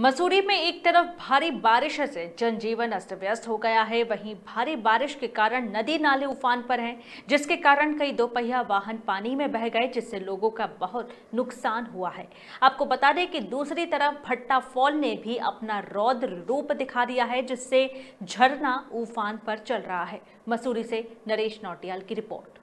मसूरी में एक तरफ भारी बारिश से जनजीवन अस्त व्यस्त हो गया है वहीं भारी बारिश के कारण नदी नाले उफान पर हैं जिसके कारण कई दोपहिया वाहन पानी में बह गए जिससे लोगों का बहुत नुकसान हुआ है आपको बता दें कि दूसरी तरफ भट्टा फॉल ने भी अपना रौद्र रूप दिखा दिया है जिससे झरना उफान पर चल रहा है मसूरी से नरेश नौटियाल की रिपोर्ट